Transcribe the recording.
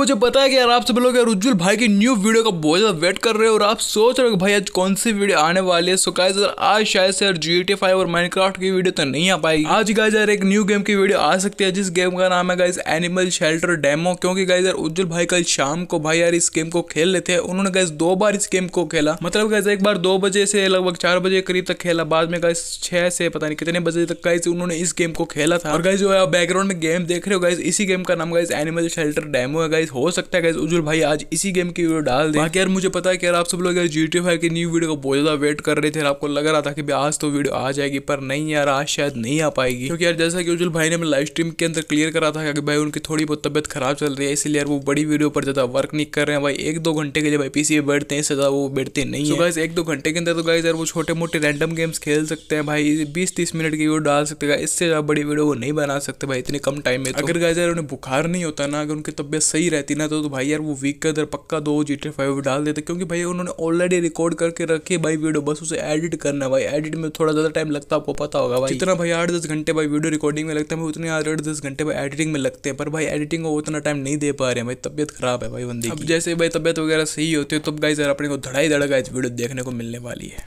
मुझे बताया कि यार आप सब लोग यार उज्जवल भाई की न्यू वीडियो का बहुत ज़्यादा वेट कर रहे हो और आप सोच रहे हो कि भाई आज कौन सी वीडियो आने वाली है सो गाइज यार आज शायद से यार जी टी फाइव और माइनक्राफ्ट की वीडियो तो नहीं आ पाएगी आज गाइज यार एक न्यू गेम की वीडियो आ सकती है जिस गेम का नाम है गाइज एनिमल शेल्टर डेमो क्योंकि गाइज यार उज्जवल भाई कल शाम को भाई यार इस गेम को खेल लेते हैं उन्होंने गाइज दो बार इस गेम को खेला मतलब गाइज एक बार दो बजे से लगभग चार बजे करीब तक खेला बाद में गाइज छह से पता नहीं कितने बजे तक गाइज उन्होंने इस गेम को खेला था और गाइज जो है बैकग्राउंड में गेम देख रहे हो गाइज इसी गेम का नाम गाइज एनिमल शेल्टर डेमो है गाइज गाइज हो सकता है गाइज उजुल भाई आज इसी गेम की वीडियो डाल दे यार मुझे पता है कि यार आप सब लोग जी टी फाइव की न्यू वीडियो को बहुत ज़्यादा वेट कर रहे थे आपको लग रहा था कि आज तो वीडियो आ जाएगी पर नहीं यार आज शायद नहीं आ पाएगी क्योंकि यार जैसा कि उजुल भाई ने लाइव स्ट्रीम के अंदर क्लियर करा था कि भाई उनकी थोड़ी बहुत तबियत खराब चल रही है इसलिए यार वो बड़ी वीडियो पर ज़्यादा वर्क नहीं कर रहे हैं भाई एक दो घंटे के लिए भाई पीसी बैठते हैं ज्यादा वो बैठते नहीं है एक दो घंटे के अंदर तो गाइज यार वो छोटे मोटे रैंडम गेम्स खेल सकते हैं भाई बीस तीस मिनट की वीडियो डाल सकते इससे ज़्यादा बड़ी वीडियो वो नहीं बना सकते भाई इतने कम टाइम में तो। अगर गाइज यार उन्हें बुखार नहीं होता ना अगर उनकी तबियत सही रहती ना तो, तो भाई यार वो वीक के अंदर पक्का दो जी टी फाइव डाल देते क्योंकि भाई उन्होंने ऑलरेडी रिकॉर्ड करके रखी भाई वीडियो बस उसे एडिट करना भाई एडिट में थोड़ा ज़्यादा टाइम लगता है आपको पता होगा भाई जितना भाई आठ दस घंटे भाई वीडियो रिकॉर्डिंग में लगता है उतने आठ आठ दस घंटे भाई एडिटिंग में लगते हैं पर भाई एडिटिंग को उतना टाइम नहीं दे पा रहे हैं भाई तबियत खराब है भाई बंदी अब जैसे भाई तबियत वगैरह सही होती है तब तो भाई यार अपने को धड़ाई धड़का वीडियो देखने को मिलने वाली है